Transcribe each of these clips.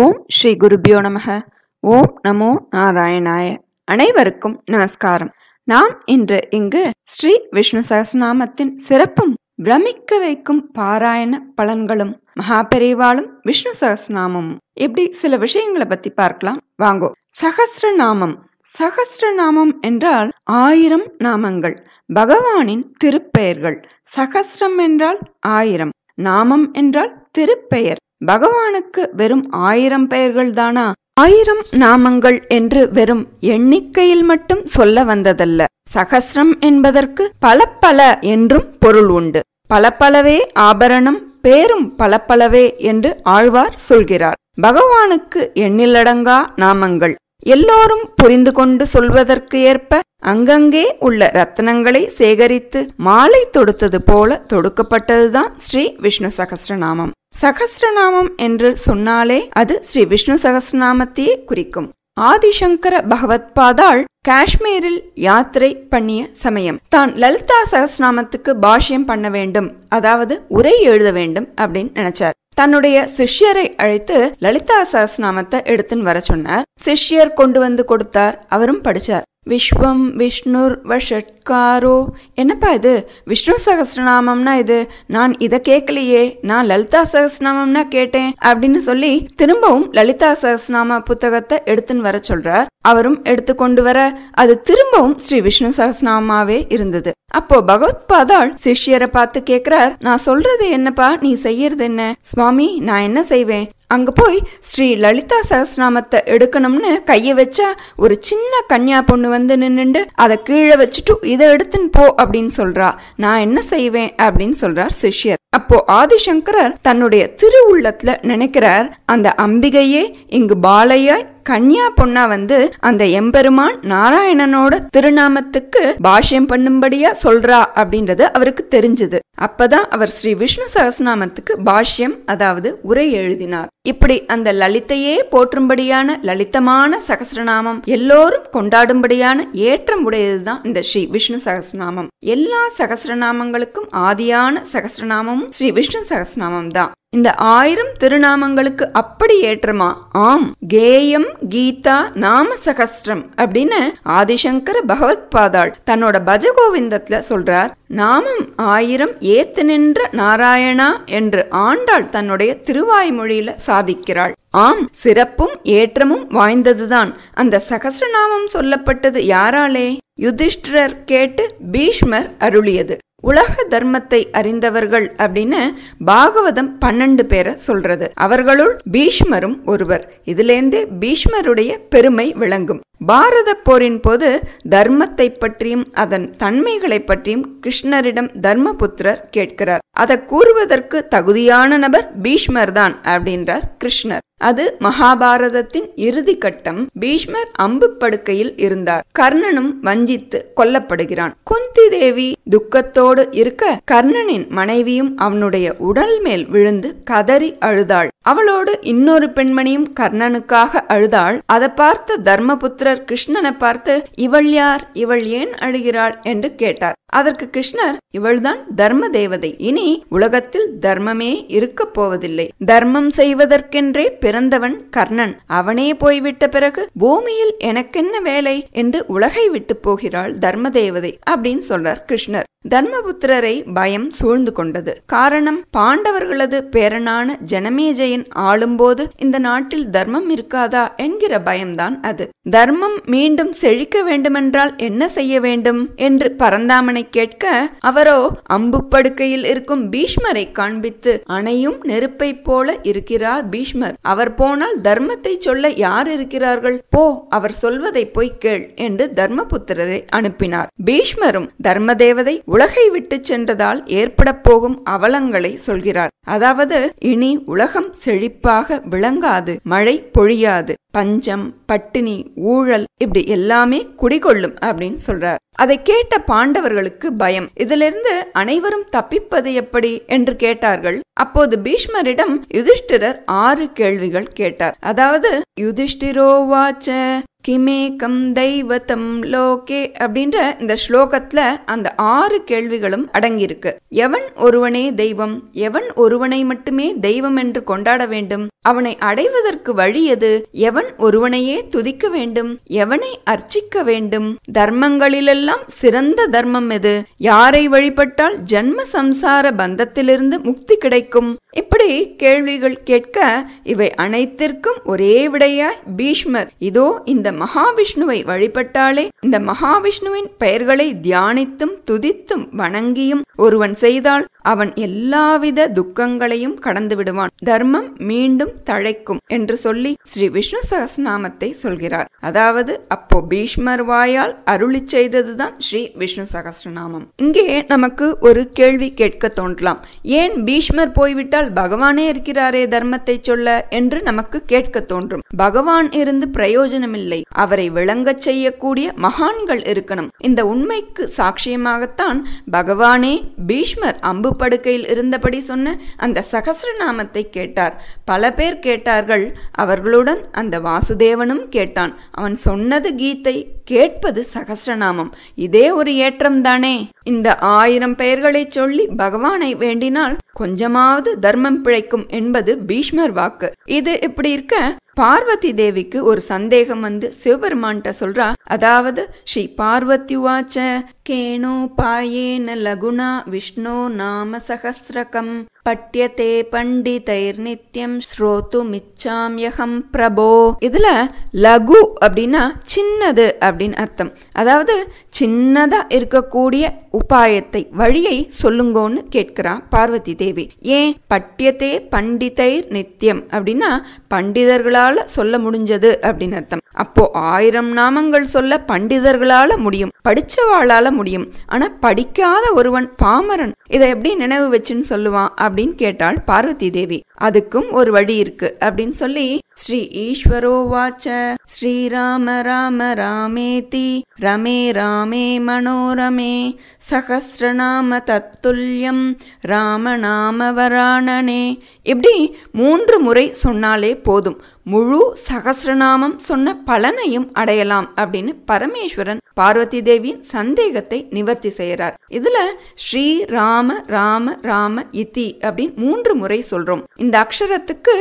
ஓம் ஸ்ரீ குருபியோ நமக ஓம் நமோ நாராயணாய அனைவருக்கும் நமஸ்காரம் நாம் இன்று இங்கு ஸ்ரீ விஷ்ணு சகசநாமத்தின் சிறப்பும் பிரமிக்க வைக்கும் பாராயண பலன்களும் மகாபெரிவாளும் விஷ்ணு சகசநாமமும் இப்படி சில விஷயங்களை பத்தி பார்க்கலாம் வாங்கோ சகசிரநாமம் சகசிரநாமம் என்றால் ஆயிரம் நாமங்கள் பகவானின் திருப்பெயர்கள் சகசிரம் என்றால் ஆயிரம் நாமம் என்றால் திருப்பெயர் பகவானுக்கு வெறும் ஆயிரம் பெயர்கள் தானா ஆயிரம் நாமங்கள் என்று வெறும் எண்ணிக்கையில் மட்டும் சொல்ல வந்ததல்ல சகசிரம் என்பதற்கு பல பல என்றும் பொருள் உண்டு பல பலவே ஆபரணம் பேரும் பல பலவே என்று ஆழ்வார் சொல்கிறார் பகவானுக்கு எண்ணிலடங்கா நாமங்கள் எல்லோரும் புரிந்து கொண்டு சொல்வதற்கு ஏற்ப அங்கங்கே உள்ள ரத்தனங்களை சேகரித்து மாலை தொடுத்தது போல தொடுக்கப்பட்டதுதான் ஸ்ரீ விஷ்ணு சகசிரநாமம் சகசிரநாமம் என்று சொன்னாலே அது ஸ்ரீ விஷ்ணு சகசிரநாமத்தையே குறிக்கும் ஆதிசங்கர பகவத் பாதாள் காஷ்மீரில் யாத்திரை பண்ணிய சமயம் தான் லலிதா சகசிரநாமத்துக்கு பாஷ்யம் பண்ண வேண்டும் அதாவது உரை எழுத வேண்டும் அப்படின்னு நினைச்சார் தன்னுடைய சிஷ்யரை அழைத்து லலிதா சஹஸ்நாமத்தை எடுத்துன்னு வர சொன்னார் சிஷ்யர் கொண்டு வந்து கொடுத்தார் அவரும் படிச்சார் விஸ்வம் விஷ்ணுர் வஷட்காரோ என்னப்பா இது விஷ்ணு சகசிரநாமம்னா இது நான் இதை கேட்கலையே நான் லலிதா சகசிரநாமம்னா கேட்டேன் அப்படின்னு சொல்லி திரும்பவும் லலிதா சகசிரநாம புத்தகத்தை எடுத்துன்னு வர சொல்றார் அவரும் எடுத்து கொண்டு வர அது திரும்பவும் ஸ்ரீ விஷ்ணு சகசிரநாமாவே இருந்தது அப்போ பகவத் பாதாள் சிஷ்யரை பார்த்து கேக்குறார் நான் சொல்றது என்னப்பா நீ செய்யறது என்ன சுவாமி நான் என்ன செய்வேன் அங்கே போய் ஸ்ரீ லலிதா சகஸ்நாமத்தை எடுக்கணும்னு கையை வச்சா ஒரு சின்ன கன்யா பொண்ணு வந்து நின்றுண்டு அதை கீழே வச்சுட்டு இதை எடுத்துன்னு போ அப்படின்னு சொல்கிறா நான் என்ன செய்வேன் அப்படின்னு சொல்கிறார் சிஷ்யர் அப்போ ஆதிசங்கரர் தன்னுடைய திரு உள்ளத்துல நினைக்கிறார் அந்த அம்பிகையே இங்கு பாலையாய் கன்யா பொண்ணா வந்து அந்த எம்பெருமான் நாராயணனோட திருநாமத்துக்கு பாஷ்யம் பண்ணும்படியா சொல்றா அப்படின்றது அவருக்கு தெரிஞ்சது அப்பதான் அவர் ஸ்ரீ விஷ்ணு சகசநாமத்துக்கு பாஷ்யம் அதாவது உரை எழுதினார் இப்படி அந்த லலிதையே போற்றும்படியான லலிதமான சகசிரநாமம் எல்லோரும் கொண்டாடும்படியான ஏற்றம் உடையதுதான் இந்த ஸ்ரீ விஷ்ணு சகசிரநாமம் எல்லா சகசிரநாமங்களுக்கும் ஆதியான சகசிரநாமம் திருநாமம் ஸ்ரீ விஷ்ணு சகஸ்நாமம் தான் இந்த ஆயிரம் திருநாமங்களுக்கு அப்படி ஏற்றமா ஆம் கேயம் கீதா நாம சகஸ்ரம் அப்படின்னு ஆதிசங்கர பகவத் பாதாள் தன்னோட பஜகோவிந்தத்துல சொல்றார் நாமம் ஆயிரம் ஏத்து நின்ற நாராயணா என்று ஆண்டாள் தன்னுடைய திருவாய்மொழியில சாதிக்கிறாள் ஆம் சிறப்பும் ஏற்றமும் வாய்ந்ததுதான் அந்த சகசிரநாமம் சொல்லப்பட்டது யாராலே யுதிஷ்டிரர் கேட்டு பீஷ்மர் அருளியது உலக தர்மத்தை அறிந்தவர்கள் அப்படின்னு பாகவதம் பன்னெண்டு பேரை சொல்றது அவர்களுள் பீஷ்மரும் ஒருவர் இதிலேந்தே பீஷ்மருடைய பெருமை விளங்கும் பாரத போரின் போது தர்மத்தை பற்றியும் அதன் தன்மைகளை பற்றியும் கிருஷ்ணரிடம் தர்மபுத்திரர் கேட்கிறார் அதை கூறுவதற்கு தகுதியான நபர் பீஷ்மர் தான் அப்படின்றார் கிருஷ்ணர் அது மகாபாரதத்தின் இறுதி கட்டம் பீஷ்மர் அம்பு படுக்கையில் இருந்தார் கர்ணனும் வஞ்சித்து கொல்லப்படுகிறான் குந்தி தேவி துக்கத்தோடு இருக்க கர்ணனின் மனைவியும் அவனுடைய உடல் மேல் விழுந்து கதறி அழுதாள் அவளோடு இன்னொரு பெண்மணியும் கர்ணனுக்காக அழுதாள் அதை பார்த்த தர்மபுத்திரர் கிருஷ்ணனை பார்த்து இவள் யார் இவள் ஏன் அழுகிறாள் என்று கேட்டார் அதற்கு கிருஷ்ணர் இவள்தான் தர்ம தேவதை இனி உலகத்தில் தர்மமே இருக்கப் போவதில்லை தர்மம் செய்வதற்கென்றே பிறந்தவன் கர்ணன் அவனே போய்விட்ட பிறகு பூமியில் எனக்கென்ன வேலை என்று உலகை விட்டு போகிறாள் தர்ம தேவதை அப்படின்னு சொல்றார் கிருஷ்ணர் தர்மபுத்திரரை பயம் சூழ்ந்து கொண்டது காரணம் பாண்டவர்களது பேரனான ஜனமேஜயன் ஆளும்போது இந்த நாட்டில் தர்மம் இருக்காதா என்கிற பயம்தான் அது தர்மம் மீண்டும் செழிக்க வேண்டுமென்றால் என்ன செய்ய வேண்டும் என்று பரந்தாமனை அவனை கேட்க அவரோ அம்பு படுக்கையில் இருக்கும் பீஷ்மரை காண்பித்து அணையும் நெருப்பை போல இருக்கிறார் பீஷ்மர் அவர் போனால் தர்மத்தை சொல்ல யார் இருக்கிறார்கள் போ அவர் சொல்வதை போய் கேள் என்று தர்மபுத்திரரை அனுப்பினார் பீஷ்மரும் தர்ம தேவதை உலகை விட்டு சென்றதால் ஏற்பட போகும் அவலங்களை சொல்கிறார் அதாவது இனி உலகம் செழிப்பாக விளங்காது மழை பொழியாது பஞ்சம் பட்டினி ஊழல் இப்படி எல்லாமே குடிகொள்ளும் அப்படின்னு சொல்றார் அதை கேட்ட பாண்டவர்களுக்கு அவர்களுக்கு பயம் இதிலிருந்து அனைவரும் தப்பிப்பது எப்படி என்று கேட்டார்கள் அப்போது பீஷ்மரிடம் யுதிஷ்டிரர் ஆறு கேள்விகள் கேட்டார் அதாவது யுதிஷ்டிரோவாச்ச கிமேகம் தெய்வத்தம் லோகே அப்படின்ற இந்த ஸ்லோகத்துல அந்த ஆறு கேள்விகளும் அடங்கியிருக்கு எவன் ஒருவனே தெய்வம் எவன் ஒருவனை மட்டுமே தெய்வம் என்று கொண்டாட வேண்டும் அவனை அடைவதற்கு வழி எது எவன் ஒருவனையே துதிக்க வேண்டும் எவனை அர்ச்சிக்க வேண்டும் தர்மங்களிலெல்லாம் சிறந்த தர்மம் எது யாரை வழிபட்டால் ஜன்ம சம்சார பந்தத்திலிருந்து முக்தி கிடைக்கும் இப்படி கேள்விகள் கேட்க இவை அனைத்திற்கும் ஒரே விடையாய் பீஷ்மர் இதோ இந்த மகாவிஷ்ணுவை வழிபட்டாலே இந்த மகாவிஷ்ணுவின் பெயர்களை தியானித்தும் துதித்தும் வணங்கியும் ஒருவன் செய்தால் அவன் எல்லாவித துக்கங்களையும் கடந்து விடுவான் தர்மம் மீண்டும் தழைக்கும் என்று சொல்லி ஸ்ரீ விஷ்ணு சகசநாமத்தை சொல்கிறார் அதாவது அப்போ பீஷ்மர் வாயால் அருளி செய்ததுதான் ஸ்ரீ விஷ்ணு சகசநாமம் இங்கே நமக்கு ஒரு கேள்வி கேட்க தோன்றலாம் ஏன் பீஷ்மர் போய்விட்டால் பகவானே இருக்கிறாரே தர்மத்தை சொல்ல என்று நமக்கு கேட்க தோன்றும் பகவான் இருந்து பிரயோஜனம் இல்லை அவரை விளங்கச் செய்யக்கூடிய மகான்கள் இருக்கணும் இந்த உண்மைக்கு சாட்சியமாகத்தான் பகவானே பீஷ்மர் அம்பு படுக்கையில் இருந்தபடி சொன்ன அந்த சகசிரநாமத்தை கேட்டார் பல பேர் கேட்டார்கள் அவர்களுடன் அந்த வாசுதேவனும் கேட்டான் அவன் சொன்னது கீதை கேட்பது சகசிரநாமம் இதே ஒரு ஏற்றம்தானே இந்த ஆயிரம் பெயர்களை சொல்லி பகவானை வேண்டினால் கொஞ்சமாவது தர்மம் பிழைக்கும் என்பது பீஷ்மர் வாக்கு இது இப்படி இருக்க பார்வதி தேவிக்கு ஒரு சந்தேகம் வந்து சிவபெருமான்கிட்ட சொல்றா அதாவது ஸ்ரீ பார்வதி வாச்ச केणोपायेन लघुना विष्णो नाम सहस्रकम् பட்டியத்தே பண்டிதைர் நித்யம் ஸ்ரோத்து மிச்சாம்யகம் பிரபோ இதில் லகு அப்படின்னா சின்னது அப்படின்னு அர்த்தம் அதாவது சின்னதாக இருக்கக்கூடிய உபாயத்தை வழியை சொல்லுங்கோன்னு கேட்கிறா பார்வதி தேவி ஏன் பட்டியத்தே பண்டிதைர் நித்யம் அப்படின்னா பண்டிதர்களால் சொல்ல முடிஞ்சது அப்படின்னு அர்த்தம் அப்போ ஆயிரம் நாமங்கள் சொல்ல பண்டிதர்களால் முடியும் படித்தவாளால் முடியும் ஆனால் படிக்காத ஒருவன் பாமரன் இதை எப்படி நினைவு வச்சுன்னு சொல்லுவான் அப்படின்னு கேட்டாள் பார்வதி தேவி அதுக்கும் ஒரு வழி இருக்கு அப்படின்னு சொல்லி ஸ்ரீ ஈஸ்வரோவாச்ச ஸ்ரீராம ராம ராமே தி ரமே ராமே மனோரமே சகசிரநாம தத்துல்யம் ராமநாம வராணனே இப்படி மூன்று முறை சொன்னாலே போதும் முழு சகசிரநாமம் சொன்ன பலனையும் அடையலாம் அப்படின்னு பரமேஸ்வரன் பார்வதி தேவியின் சந்தேகத்தை நிவர்த்தி செய்கிறார் இதுல ஸ்ரீ ராம ராம ராம இத்தி அப்படின்னு மூன்று முறை சொல்றோம் இந்த அக்ஷரத்துக்கு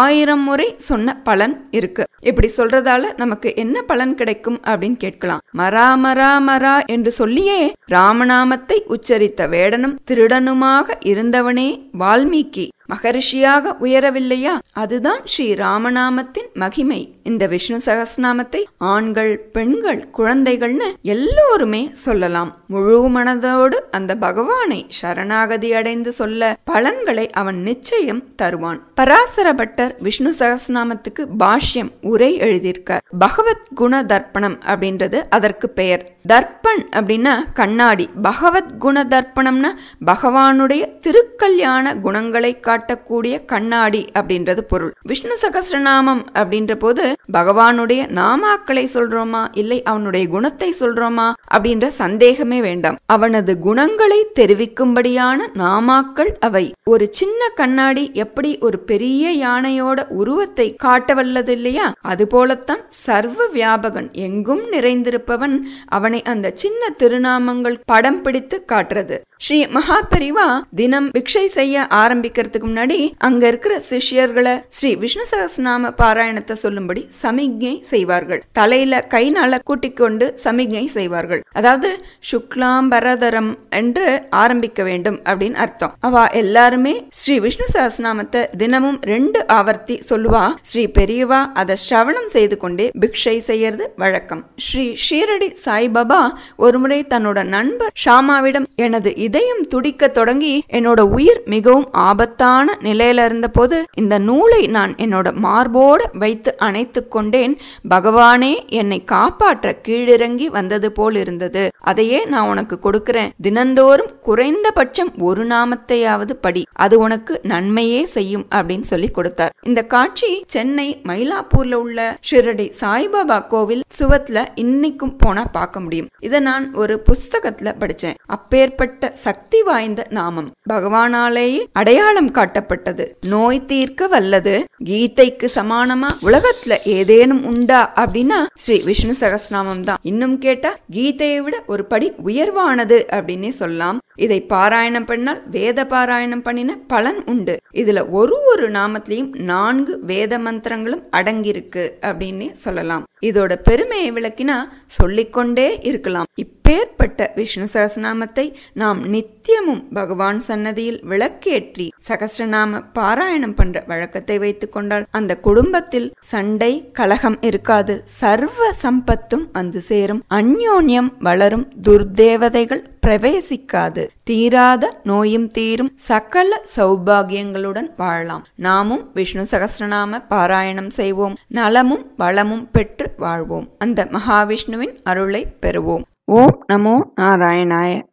ஆயிரம் முறை சொன்ன பலன் இருக்கு இப்படி சொல்றதால நமக்கு என்ன பலன் கிடைக்கும் அப்படின்னு கேட்கலாம் மரா மரா மரா என்று சொல்லியே ராமநாமத்தை உச்சரித்த வேடனும் திருடனுமாக இருந்தவனே வால்மீகி மகரிஷியாக உயரவில்லையா அதுதான் ஸ்ரீ ராமநாமத்தின் மகிமை இந்த விஷ்ணு சகஸ்நாமத்தை ஆண்கள் பெண்கள் குழந்தைகள்னு எல்லோருமே சொல்லலாம் முழு மனதோடு அந்த பகவானை சரணாகதி அடைந்து சொல்ல பலன்களை அவன் நிச்சயம் தருவான் பராசர பட்டர் விஷ்ணு சகஸ்நாமத்துக்கு பாஷ்யம் உரை எழுதியிருக்கார் பகவத் குண தர்ப்பணம் அப்படின்றது அதற்கு பெயர் தர்ப்பண் அப்படின்னா கண்ணாடி பகவத் குண தர்ப்பணம்னா பகவானுடைய திருக்கல்யாண குணங்களை காட்டு காட்டக்கூடிய கண்ணாடி அப்படின்றது பொருள் விஷ்ணு சகசிரநாமம் அப்படின்ற போது பகவானுடைய நாமாக்களை சொல்றோமா இல்லை அவனுடைய குணத்தை சொல்றோமா அப்படின்ற சந்தேகமே வேண்டாம் அவனது குணங்களை தெரிவிக்கும்படியான நாமாக்கள் அவை ஒரு சின்ன கண்ணாடி எப்படி ஒரு பெரிய யானையோட உருவத்தை காட்டவல்லது இல்லையா அதுபோலத்தான் சர்வ வியாபகன் எங்கும் நிறைந்திருப்பவன் அவனை அந்த சின்ன திருநாமங்கள் படம் பிடித்து காட்டுறது ஸ்ரீ மகாபெரிவா தினம் பிக்ஷை செய்ய ஆரம்பிக்கிறதுக்கு முன்னாடி அங்க இருக்கிற சிஷ்யர்களை ஸ்ரீ விஷ்ணு சகசநாம பாராயணத்தை சொல்லும்படி சமிக்ஞை செய்வார்கள் தலையில கைனால கூட்டிக் கொண்டு சமிக்ஞை செய்வார்கள் பெண்கள் அதாவது சுக்லாம்பரதரம் என்று ஆரம்பிக்க வேண்டும் அப்படின்னு அர்த்தம் அவ எல்லாருமே ஸ்ரீ விஷ்ணு சஹஸ்நாமத்தை தினமும் ரெண்டு ஆவர்த்தி சொல்லுவா ஸ்ரீ பெரியவா அதை ஸ்ரவணம் செய்து கொண்டே பிக்ஷை செய்யறது வழக்கம் ஸ்ரீ ஷீரடி சாய்பாபா ஒருமுறை தன்னோட நண்பர் ஷாமாவிடம் எனது இதயம் துடிக்க தொடங்கி என்னோட உயிர் மிகவும் ஆபத்தான நிலையில இருந்த போது இந்த நூலை நான் என்னோட மார்போடு வைத்து அணைத்து கொண்டேன் பகவானே என்னை காப்பாற்ற கீழிறங்கி வந்தது போல் இருந்தது அதையே நான் உனக்கு கொடுக்கிறேன் தினந்தோறும் குறைந்தபட்சம் ஒரு நாமத்தையாவது படி அது உனக்கு நன்மையே செய்யும் அப்படின்னு சொல்லி கொடுத்தார் இந்த காட்சி சென்னை மயிலாப்பூர்ல உள்ள ஷிரடி சாய்பாபா கோவில் சுவத்துல இன்னைக்கும் போனா பார்க்க முடியும் இதை நான் ஒரு புஸ்தகத்துல படிச்சேன் அப்பேற்பட்ட சக்தி வாய்ந்த நாமம் பகவானாலேயே அடையாளம் காட்டப்பட்டது நோய் தீர்க்க வல்லது கீதைக்கு சமானமா உலகத்துல ஏதேனும் உண்டா அப்படின்னா ஸ்ரீ விஷ்ணு சகஸ்நாமம் தான் இன்னும் கேட்டா கீத கீதையை விட ஒரு படி உயர்வானது அப்படின்னே சொல்லலாம் இதை பாராயணம் பண்ணால் வேத பாராயணம் பண்ணின பலன் உண்டு இதுல ஒரு ஒரு நாமத்திலையும் நான்கு வேத மந்திரங்களும் அடங்கியிருக்கு அப்படின்னு சொல்லலாம் இதோட பெருமையை விளக்கினா சொல்லிக்கொண்டே இருக்கலாம் இப்பேற்பட்ட விஷ்ணு சகசநாமத்தை நாம் நித்தியமும் பகவான் சன்னதியில் விளக்கேற்றி சகசிரநாம பாராயணம் பண்ற வழக்கத்தை வைத்துக் கொண்டால் அந்த குடும்பத்தில் சண்டை கலகம் இருக்காது சர்வ சம்பத்தும் வந்து சேரும் அந்யோன்யம் வளரும் துர்தேவதைகள் பிரவேசிக்காது தீராத நோயும் தீரும் சகல சௌபாகியங்களுடன் வாழலாம் நாமும் விஷ்ணு சகசிரநாம பாராயணம் செய்வோம் நலமும் வளமும் பெற்று வாழ்வோம் அந்த மகாவிஷ்ணுவின் அருளை பெறுவோம் ஓம் நமோ நாராயணாய